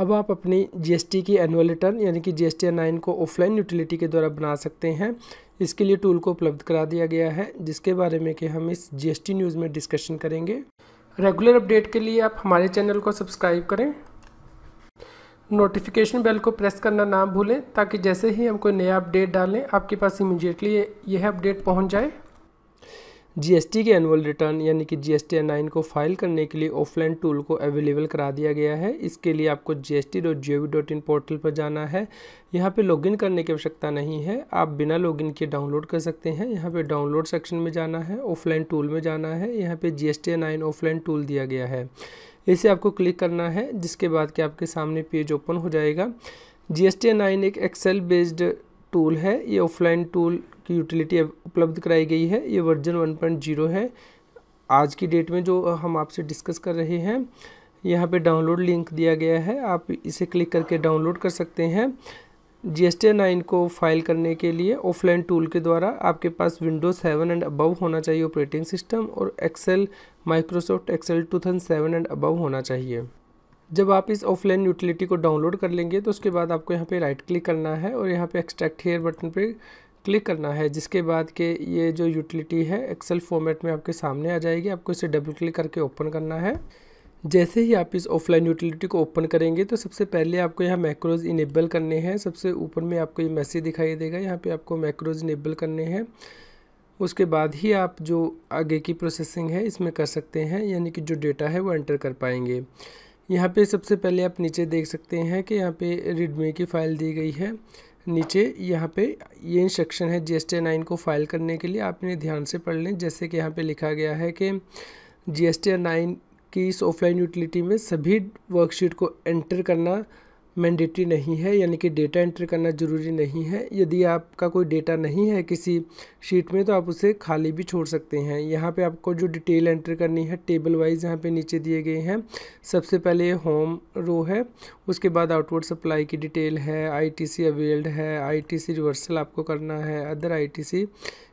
अब आप अपनी जीएसटी की एनुअल रिटर्न यानी कि जी एस को ऑफलाइन यूटिलिटी के द्वारा बना सकते हैं इसके लिए टूल को उपलब्ध करा दिया गया है जिसके बारे में कि हम इस जीएसटी न्यूज़ में डिस्कशन करेंगे रेगुलर अपडेट के लिए आप हमारे चैनल को सब्सक्राइब करें नोटिफिकेशन बेल को प्रेस करना ना भूलें ताकि जैसे ही हम कोई नया अपडेट डालें आपके पास इमीडिएटली यह अपडेट पहुँच जाए जीएसटी के एनुअल रिटर्न यानी कि जी नाइन को फाइल करने के लिए ऑफलाइन टूल को अवेलेबल करा दिया गया है इसके लिए आपको G S T dot G O V dot in portal पर जाना है यहाँ पे लॉगिन करने की आवश्यकता नहीं है आप बिना लॉगिन के डाउनलोड कर सकते हैं यहाँ पे डाउनलोड सेक्शन में जाना है ऑफलाइन टूल में जाना है यहाँ पे G S T offline tool दिया गया है इसे आपको क्लिक करना है जिसके बाद कि आपके सामने पेज ओपन हो जाएगा जी एस टी एक एक्सेल बेस्ड टूल है ये ऑफलाइन टूल की यूटिलिटी उपलब्ध कराई गई है ये वर्जन 1.0 है आज की डेट में जो हम आपसे डिस्कस कर रहे हैं यहाँ पे डाउनलोड लिंक दिया गया है आप इसे क्लिक करके डाउनलोड कर सकते हैं जी एस टी नाइन को फाइल करने के लिए ऑफलाइन टूल के द्वारा आपके पास विंडोज़ सेवन एंड अबव होना चाहिए ऑपरेटिंग सिस्टम और Excel Microsoft Excel two thousand seven and above होना चाहिए जब आप इस ऑफलाइन यूटिलिटी को डाउनलोड कर लेंगे तो उसके बाद आपको यहाँ पे राइट क्लिक करना है और यहाँ पे एक्सट्रैक्ट हेयर बटन पे क्लिक करना है जिसके बाद के ये जो यूटिलिटी है एक्सेल फॉर्मेट में आपके सामने आ जाएगी आपको इसे डबल क्लिक करके ओपन करना है जैसे ही आप इस ऑफलाइन यूटिलिटी को ओपन करेंगे तो सबसे पहले आपको यहाँ मैक्रोज इनेबल करने हैं सबसे ऊपर में आपको ये मैसेज दिखाई देगा यहाँ पर आपको मैक्रोज इनेबल करने हैं उसके बाद ही आप जो आगे की प्रोसेसिंग है इसमें कर सकते हैं यानी कि जो डेटा है वो एंटर कर पाएंगे यहाँ पे सबसे पहले आप नीचे देख सकते हैं कि यहाँ पे रिडमी की फ़ाइल दी गई है नीचे यहाँ पे ये इंस्ट्रक्शन है जी एस टी नाइन को फाइल करने के लिए आप इन्हें ध्यान से पढ़ लें जैसे कि यहाँ पे लिखा गया है कि जी एस टी नाइन की इस ऑफलाइन यूटिलिटी में सभी वर्कशीट को एंटर करना मैंडेटरी नहीं है यानी कि डेटा एंट्री करना ज़रूरी नहीं है यदि आपका कोई डेटा नहीं है किसी शीट में तो आप उसे खाली भी छोड़ सकते हैं यहाँ पे आपको जो डिटेल एंट्री करनी है टेबल वाइज यहाँ पे नीचे दिए गए हैं सबसे पहले होम रो है उसके बाद आउटवर्ड सप्लाई की डिटेल है आईटीसी अवेल्ड है आईटीसी रिवर्सल आपको करना है अदर सी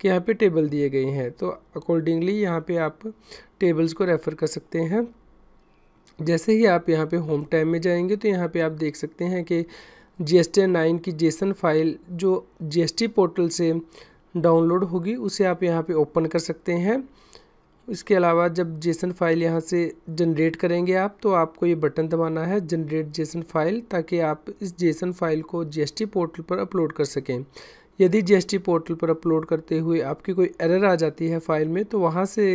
के यहाँ पर टेबल दिए गए हैं तो अकॉर्डिंगली यहाँ पर आप टेबल्स को रेफ़र कर सकते हैं जैसे ही आप यहाँ पे होम टाइम में जाएंगे तो यहाँ पे आप देख सकते हैं कि जी एस टी नाइन की जेसन फाइल जो जी एस टी पोर्टल से डाउनलोड होगी उसे आप यहाँ पे ओपन कर सकते हैं इसके अलावा जब जेसन फाइल यहाँ से जनरेट करेंगे आप तो आपको ये बटन दबाना है जनरेट जेसन फाइल ताकि आप इस जेसन फाइल को जी पोर्टल पर अपलोड कर सकें यदि जी पोर्टल पर अपलोड करते हुए आपकी कोई एरर आ जाती है फाइल में तो वहाँ से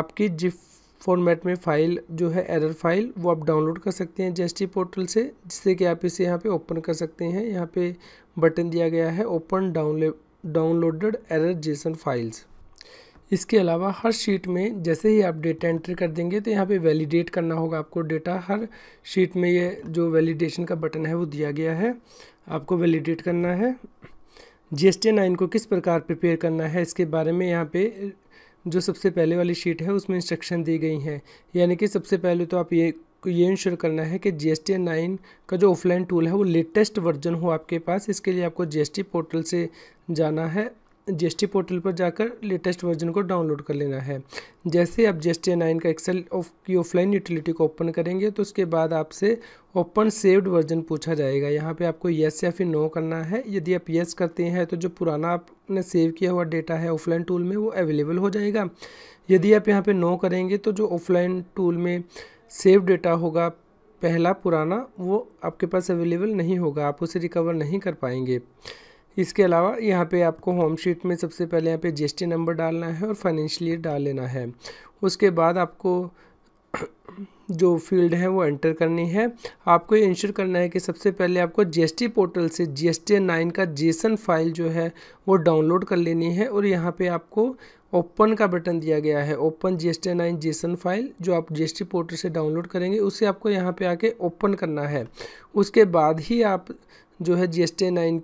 आपकी जिफ फॉर्मेट में फाइल जो है एरर फाइल वो आप डाउनलोड कर सकते हैं जेस्टी पोर्टल से जिससे कि आप इसे यहाँ पे ओपन कर सकते हैं यहाँ पे बटन दिया गया है open download downloaded error JSON files इसके अलावा हर शीट में जैसे ही आप डेटा एंट्री कर देंगे तो यहाँ पे वैलिडेट करना होगा आपको डेटा हर शीट में ये जो वैलिडेशन का बटन है वो दिया गया है आपको वैलिडेट करना है जी एस टी नाइन को किस प्रकार प्रिपेयर करना है इसके बारे में यहाँ पे जो सबसे पहले वाली शीट है उसमें इंस्ट्रक्शन दी गई हैं यानी कि सबसे पहले तो आप ये ये इंश्योर करना है कि जी एस टी नाइन का जो ऑफलाइन टूल है वो लेटेस्ट वर्जन हो आपके पास इसके लिए आपको जी एस टी पोर्टल से जाना है जी पोर्टल पर जाकर लेटेस्ट वर्जन को डाउनलोड कर लेना है जैसे आप जी एस नाइन का एक्सेल ऑफ की ऑफलाइन यूटिलिटी को ओपन करेंगे तो उसके बाद आपसे ओपन सेव्ड वर्जन पूछा जाएगा यहाँ पे आपको येस या फिर नो करना है यदि आप येस करते हैं तो जो पुराना आपने सेव किया हुआ डेटा है ऑफलाइन टूल में वो अवेलेबल हो जाएगा यदि आप यहाँ पर नो करेंगे तो जो ऑफलाइन टूल में सेव डेटा होगा पहला पुराना वो आपके पास अवेलेबल नहीं होगा आप उसे रिकवर नहीं कर पाएंगे इसके अलावा यहाँ पे आपको होम शीट में सबसे पहले यहाँ पे जीएसटी नंबर डालना है और फाइनेंशियल ईयर डाल लेना है उसके बाद आपको जो फील्ड है वो एंटर करनी है आपको ये इंश्योर करना है कि सबसे पहले आपको जीएसटी पोर्टल से जीएसटी नाइन का जेसन फाइल जो है वो डाउनलोड कर लेनी है और यहाँ पे आपको ओपन का बटन दिया गया है open G S nine JSON file जो आप जी एस टी पोर्टल से डाउनलोड करेंगे उसे आपको यहाँ पे आके ओपन करना है उसके बाद ही आप जो है जी एस नाइन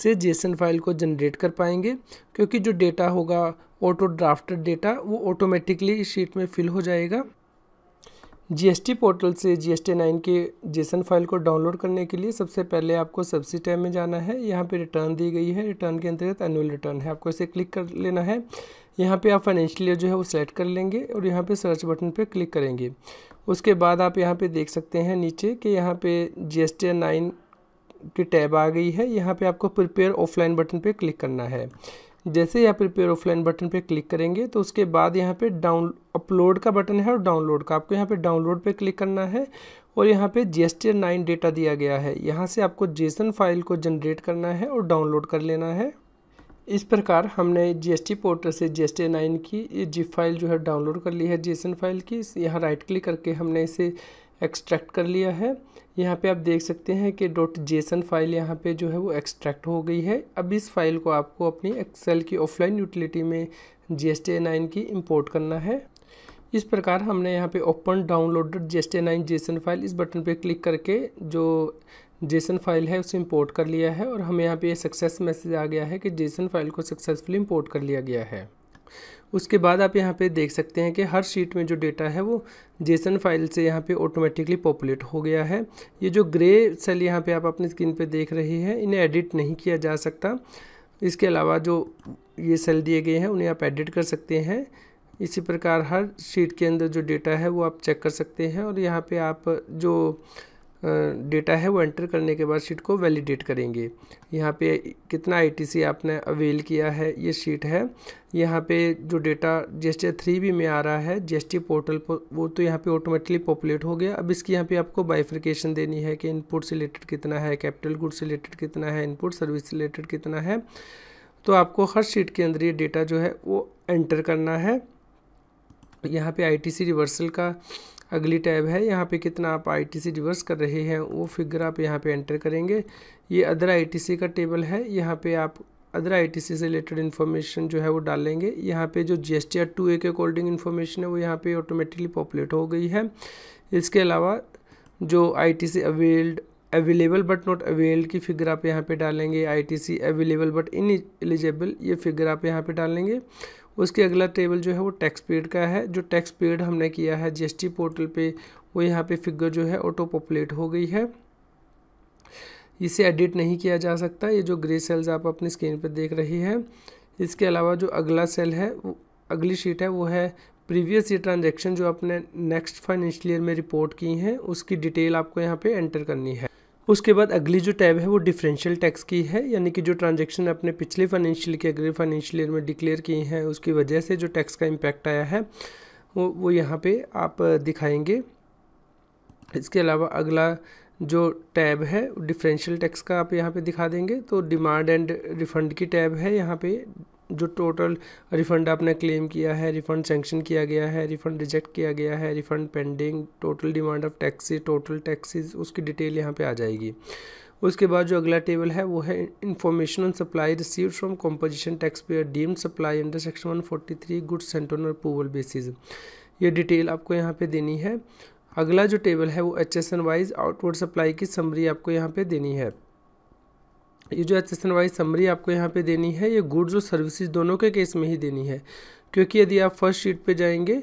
से जेसन फाइल को जनरेट कर पाएंगे क्योंकि जो डेटा होगा ऑटो ड्राफ्टेड डेटा वो ऑटोमेटिकली इस शीट में फिल हो जाएगा जीएसटी पोर्टल से जीएसटी नाइन के जेसन फाइल को डाउनलोड करने के लिए सबसे पहले आपको सब्सिडी टैब में जाना है यहाँ पे रिटर्न दी गई है रिटर्न के अंतर्गत एनुअल रिटर्न है आपको इसे क्लिक कर लेना है यहाँ पे आप फाइनेंशियल जो है वो सेलेक्ट कर लेंगे और यहाँ पे सर्च बटन पे क्लिक करेंगे उसके बाद आप यहाँ पे देख सकते हैं नीचे कि यहाँ पे जी एस टी नाइन की टैब आ गई है यहाँ पे आपको प्रिपेयर ऑफलाइन बटन पे क्लिक करना है जैसे यहाँ प्रिपेयर ऑफलाइन बटन पे क्लिक करेंगे तो उसके बाद यहाँ पे डाउन अपलोड का बटन है और डाउनलोड का आपको यहाँ पे डाउनलोड पे क्लिक करना है और यहाँ पे जी एस नाइन डेटा दिया गया है यहाँ से आपको जेसन फाइल को जनरेट करना है और डाउनलोड कर लेना है इस प्रकार हमने जीएसटी पोर्टल से जी एस नाइन की जिप फाइल जो है डाउनलोड कर ली है जेसन फाइल की यहाँ राइट क्लिक करके हमने इसे एक्सट्रैक्ट कर लिया है यहाँ पे आप देख सकते हैं कि डॉट जेसन फाइल यहाँ पे जो है वो एक्सट्रैक्ट हो गई है अब इस फाइल को आपको अपनी एक्सेल की ऑफलाइन यूटिलिटी में जी एस नाइन की इम्पोर्ट करना है इस प्रकार हमने यहाँ पे open downloaded G S T nine JSON file इस बटन पे क्लिक करके जो जेसन फाइल है उसे इंपोर्ट कर लिया है और हमें यहाँ पर ये सक्सेस मैसेज आ गया है कि जेसन फाइल को सक्सेसफुली इम्पोर्ट कर लिया गया है उसके बाद आप यहाँ पे देख सकते हैं कि हर शीट में जो डेटा है वो जेसन फाइल से यहाँ पे ऑटोमेटिकली पॉपुलेट हो गया है ये जो ग्रे सेल यहाँ पे आप अपने स्क्रीन पे देख रहे हैं इन्हें एडिट नहीं किया जा सकता इसके अलावा जो ये सेल दिए गए हैं उन्हें आप एडिट कर सकते हैं इसी प्रकार हर शीट के अंदर जो डेटा है वो आप चेक कर सकते हैं और यहाँ पर आप जो डेटा है वो एंटर करने के बाद शीट को वैलिडेट करेंगे यहाँ पे कितना आईटीसी आपने अवेल किया है ये शीट है यहाँ पे जो डेटा जी एस थ्री भी में आ रहा है जी पोर्टल पर वो तो यहाँ पे ऑटोमेटिकली पॉपुलेट हो गया अब इसकी यहाँ पे आपको बाइफ्रिकेशन देनी है कि इनपुट से रिलेटेड कितना है कैपिटल गुड से रिलेटेड कितना है इनपुट सर्विस से रिलेटेड कितना है तो आपको हर शीट के अंदर ये डेटा जो है वो एंटर करना है यहाँ पर आई रिवर्सल का अगली टैब है यहाँ पे कितना आप आईटीसी रिवर्स कर रहे हैं वो फिगर आप यहाँ पे एंटर करेंगे ये अदर आईटीसी का टेबल है यहाँ पे आप अदर आईटीसी से रिलेटेड इन्फॉर्मेशन जो है वो डालेंगे यहाँ पे जो G S T R two A के अकॉर्डिंग इन्फॉर्मेशन है वो यहाँ पे ऑटोमेटिकली पॉपुलेट हो गई है इसके अलावा जो I T C availed available but not availed की फिगर आप यहाँ पर डालेंगे ITC available but ineligible ये फिगर आप यहाँ पर डालेंगे उसके अगला टेबल जो है वो टैक्स पेड का है जो टैक्स पेड हमने किया है जीएसटी पोर्टल पे वो यहाँ पे फिगर जो है ऑटो पॉपुलेट हो गई है इसे एडिट नहीं किया जा सकता ये जो ग्रे सेल्स आप अपनी स्क्रीन पर देख रही है इसके अलावा जो अगला सेल है अगली शीट है वो है प्रीवियस ये ट्रांजेक्शन जो आपने नेक्स्ट फाइनेंशियल ईयर में रिपोर्ट की हैं उसकी डिटेल आपको यहाँ पे एंटर करनी है उसके बाद अगली जो टैब है वो डिफरेंशियल टैक्स की है यानी कि जो ट्रांजैक्शन अपने पिछले फाइनेंशियल के अगले फाइनेंशियल ईयर में डिक्लेयर किए हैं उसकी वजह से जो टैक्स का इम्पैक्ट आया है वो वो यहाँ पे आप दिखाएंगे इसके अलावा अगला जो टैब है डिफरेंशियल टैक्स का आप यहाँ पे दिखा देंगे तो डिमांड एंड रिफंड की टैब है यहाँ पे जो टोटल रिफंड आपने क्लेम किया है रिफंड सेंक्शन किया गया है रिफंड रिजेक्ट किया गया है refund pending total demand of taxes total taxes उसकी डिटेल यहाँ पे आ जाएगी उसके बाद जो अगला टेबल है वो है information on supply receive from composition taxpayer deemed supply under section one forty three goods sent on approval basis ये डिटेल आपको यहाँ पे देनी है अगला जो टेबल है वो H S N wise outward supply की समरी आपको यहाँ पे देनी है ये जो एक्सेसन वाइज समरी आपको यहाँ पे देनी है ये गुड्स और सर्विसेज दोनों के केस में ही देनी है क्योंकि यदि आप फर्स्ट शीट पे जाएंगे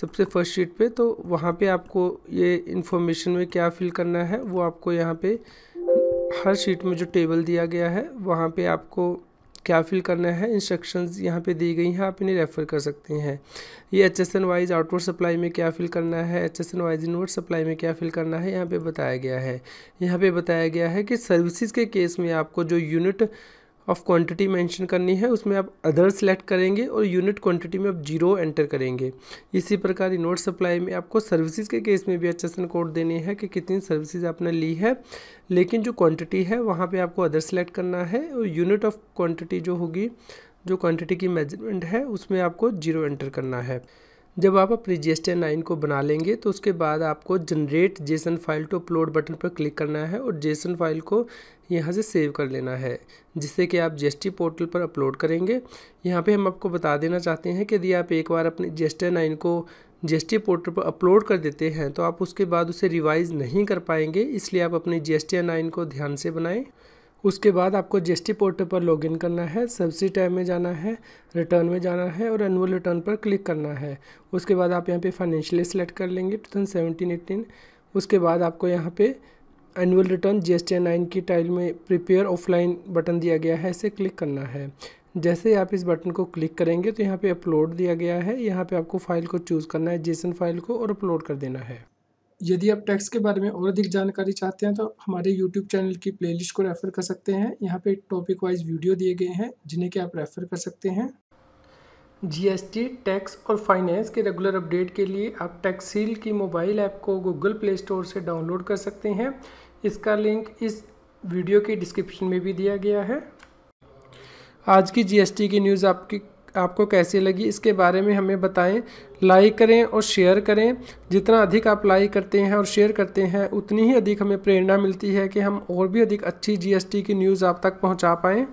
सबसे फर्स्ट शीट पे तो वहाँ पे आपको ये इन्फॉर्मेशन में क्या फिल करना है वो आपको यहाँ पे हर शीट में जो टेबल दिया गया है वहाँ पे आपको क्या फिल करना है इंस्ट्रक्शंस यहाँ पे दी गई हैं आप इन्हें रेफ़र कर सकते हैं ये H S N wise outward supply में क्या फिल करना है H S N wise inward supply में क्या फिल करना है यहाँ पे बताया गया है यहाँ पे बताया गया है कि सर्विसेज के केस में आपको जो यूनिट ऑफ क्वांटिटी मेंशन करनी है उसमें आप अदर सेलेक्ट करेंगे और यूनिट क्वांटिटी में आप जीरो एंटर करेंगे इसी प्रकार इनोट सप्लाई में आपको सर्विसेज के केस में भी एच कोड देने हैं कि कितनी सर्विसेज आपने ली है लेकिन जो क्वांटिटी है वहाँ पे आपको अदर सेलेक्ट करना है और यूनिट ऑफ क्वान्टिटी जो होगी जो क्वान्टिटी की मेजरमेंट है उसमें आपको जीरो एंटर करना है जब आप अपनी जी एस टी नाइन को बना लेंगे तो उसके बाद आपको generate JSON file to upload button पर क्लिक करना है और जेसन फाइल को यहाँ से सेव कर लेना है जिससे कि आप टी पोर्टल पर अपलोड करेंगे यहाँ पे हम आपको बता देना चाहते हैं कि यदि आप एक बार अपनी जी एस टी नाइन को टी पोर्टल पर अपलोड कर देते हैं तो आप उसके बाद उसे रिवाइज़ नहीं कर पाएंगे इसलिए आप अपनी जी एस टी नाइन को ध्यान से बनाएँ उसके बाद आपको जीएसटी पोर्टल पर लॉगिन करना है सब्सिडी टैब में जाना है रिटर्न में जाना है और एनुअल रिटर्न पर क्लिक करना है उसके बाद आप यहाँ पे फाइनेंशियल सेलेक्ट कर लेंगे टू थाउजेंड सेवेंटीन एटीन उसके बाद आपको यहाँ पे annual return G S T nine की टाइल में प्रिपेयर ऑफलाइन बटन दिया गया है इसे क्लिक करना है जैसे आप इस बटन को क्लिक करेंगे तो यहाँ पे अपलोड दिया गया है यहाँ पे आपको फाइल को चूज़ करना है जेसन फाइल को और अपलोड कर देना है यदि आप टैक्स के बारे में और अधिक जानकारी चाहते हैं तो हमारे यूट्यूब चैनल की प्लेलिस्ट को रेफ़र कर सकते हैं यहाँ पे टॉपिक वाइज वीडियो दिए गए हैं जिन्हें कि आप रेफ़र कर सकते हैं जीएसटी टैक्स और फाइनेंस के रेगुलर अपडेट के लिए आप टैक्सील की मोबाइल ऐप को गूगल प्ले स्टोर से डाउनलोड कर सकते हैं इसका लिंक इस वीडियो के डिस्क्रिप्शन में भी दिया गया है आज की जीएसटी की न्यूज़ आपकी आपको कैसी लगी इसके बारे में हमें बताएं लाइक करें और शेयर करें जितना अधिक आप लाइक करते हैं और शेयर करते हैं उतनी ही अधिक हमें प्रेरणा मिलती है कि हम और भी अधिक अच्छी जीएसटी की न्यूज़ आप तक पहुंचा पाएँ